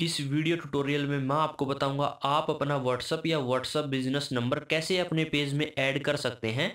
इस video tutorial में मैं आपको बताऊंगा आप अपना व्हाट्सअप या व्हाट्सअप बिजनेस नंबर कैसे अपने पेज में ऐड कर सकते हैं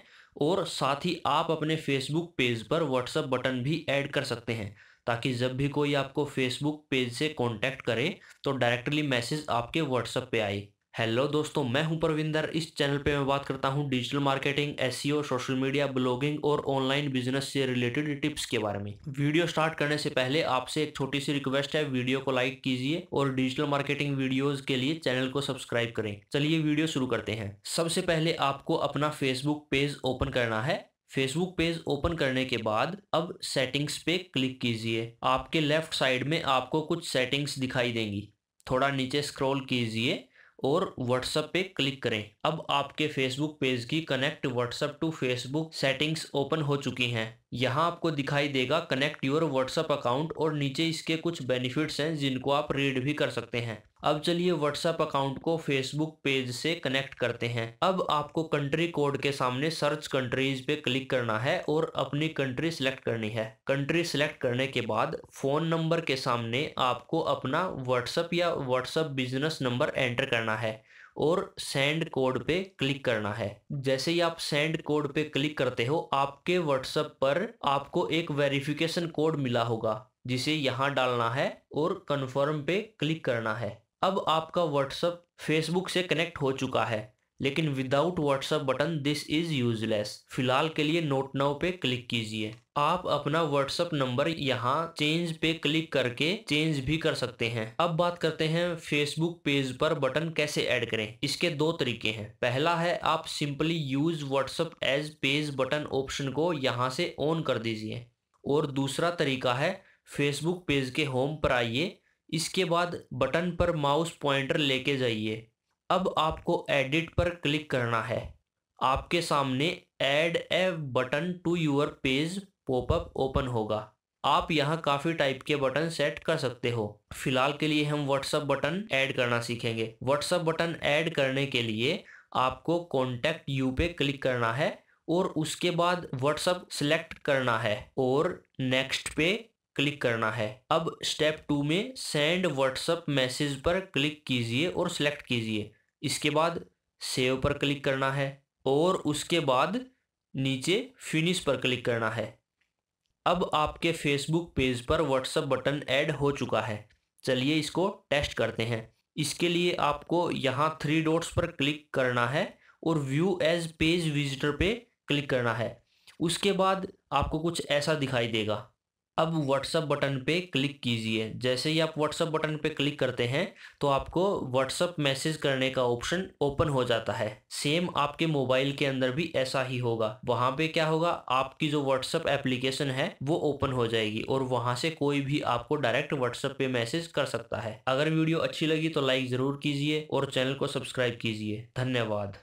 और साथ ही आप अपने फेसबुक पेज पर व्हाट्सअप बटन भी ऐड कर सकते हैं ताकि जब भी कोई आपको फेसबुक पेज से कांटेक्ट करे तो डायरेक्टली मैसेज आपके व्हाट्सअप पे आए हेलो दोस्तों मैं हूं परविंदर इस चैनल पे मैं बात करता हूं डिजिटल मार्केटिंग एस सोशल मीडिया ब्लॉगिंग और ऑनलाइन बिजनेस से रिलेटेड टिप्स के बारे में वीडियो स्टार्ट करने से पहले आपसे एक छोटी सी रिक्वेस्ट है वीडियो को लाइक कीजिए और डिजिटल मार्केटिंग वीडियोस के लिए चैनल को सब्सक्राइब करें चलिए वीडियो शुरू करते हैं सबसे पहले आपको अपना फेसबुक पेज ओपन करना है फेसबुक पेज ओपन करने के बाद अब सेटिंग्स पे क्लिक कीजिए आपके लेफ्ट साइड में आपको कुछ सेटिंग्स दिखाई देंगी थोड़ा नीचे स्क्रॉल कीजिए और व्हाट्सएप पे क्लिक करें अब आपके फेसबुक पेज की connect WhatsApp to Facebook settings open हो चुकी हैं यहाँ आपको दिखाई देगा कनेक्ट योर व्हाट्सअप अकाउंट और नीचे इसके कुछ बेनिफिट्स हैं जिनको आप रीड भी कर सकते हैं अब चलिए व्हाट्सएप अकाउंट को फेसबुक पेज से कनेक्ट करते हैं अब आपको कंट्री कोड के सामने सर्च कंट्रीज पे क्लिक करना है और अपनी कंट्री सिलेक्ट करनी है कंट्री सिलेक्ट करने के बाद फ़ोन नंबर के सामने आपको अपना व्हाट्सअप या व्हाट्सअप बिजनेस नंबर एंटर करना है और सेंड कोड पे क्लिक करना है जैसे ही आप सेंड कोड पे क्लिक करते हो आपके व्हाट्सएप पर आपको एक वेरिफिकेशन कोड मिला होगा जिसे यहाँ डालना है और कन्फर्म पे क्लिक करना है अब आपका व्हाट्सएप फेसबुक से कनेक्ट हो चुका है लेकिन without WhatsApp button this is useless फिलहाल के लिए नोट नाउ पे क्लिक कीजिए आप अपना व्हाट्सअप नंबर यहाँ चेंज पे क्लिक करके चेंज भी कर सकते हैं अब बात करते हैं फेसबुक पेज पर बटन कैसे ऐड करें इसके दो तरीके हैं पहला है आप simply use WhatsApp as page button option को यहाँ से ऑन कर दीजिए और दूसरा तरीका है फेसबुक पेज के होम पर आइए इसके बाद बटन पर माउस पॉइंटर लेके जाइए अब आपको एडिट पर क्लिक करना है आपके सामने add a button to your page popup open होगा आप यहाँ काफ़ी टाइप के बटन सेट कर सकते हो फिलहाल के लिए हम व्हाट्सअप बटन ऐड करना सीखेंगे व्हाट्सअप बटन ऐड करने के लिए आपको कॉन्टैक्ट यू पे क्लिक करना है और उसके बाद व्हाट्सअप सिलेक्ट करना है और नेक्स्ट पे क्लिक करना है अब स्टेप टू में सेंड व्हाट्सअप मैसेज पर क्लिक कीजिए और सिलेक्ट कीजिए इसके बाद सेव पर क्लिक करना है और उसके बाद नीचे फिनिश पर क्लिक करना है अब आपके फेसबुक पेज पर व्हाट्सअप बटन ऐड हो चुका है चलिए इसको टेस्ट करते हैं इसके लिए आपको यहाँ थ्री डॉट्स पर क्लिक करना है और व्यू एज पेज विजिटर पे क्लिक करना है उसके बाद आपको कुछ ऐसा दिखाई देगा अब व्हाट्सअप बटन पे क्लिक कीजिए जैसे ही आप व्हाट्सअप बटन पे क्लिक करते हैं तो आपको व्हाट्सअप मैसेज करने का ऑप्शन ओपन हो जाता है सेम आपके मोबाइल के अंदर भी ऐसा ही होगा वहाँ पे क्या होगा आपकी जो व्हाट्सअप एप्लीकेशन है वो ओपन हो जाएगी और वहाँ से कोई भी आपको डायरेक्ट व्हाट्सअप पे मैसेज कर सकता है अगर वीडियो अच्छी लगी तो लाइक ज़रूर कीजिए और चैनल को सब्सक्राइब कीजिए धन्यवाद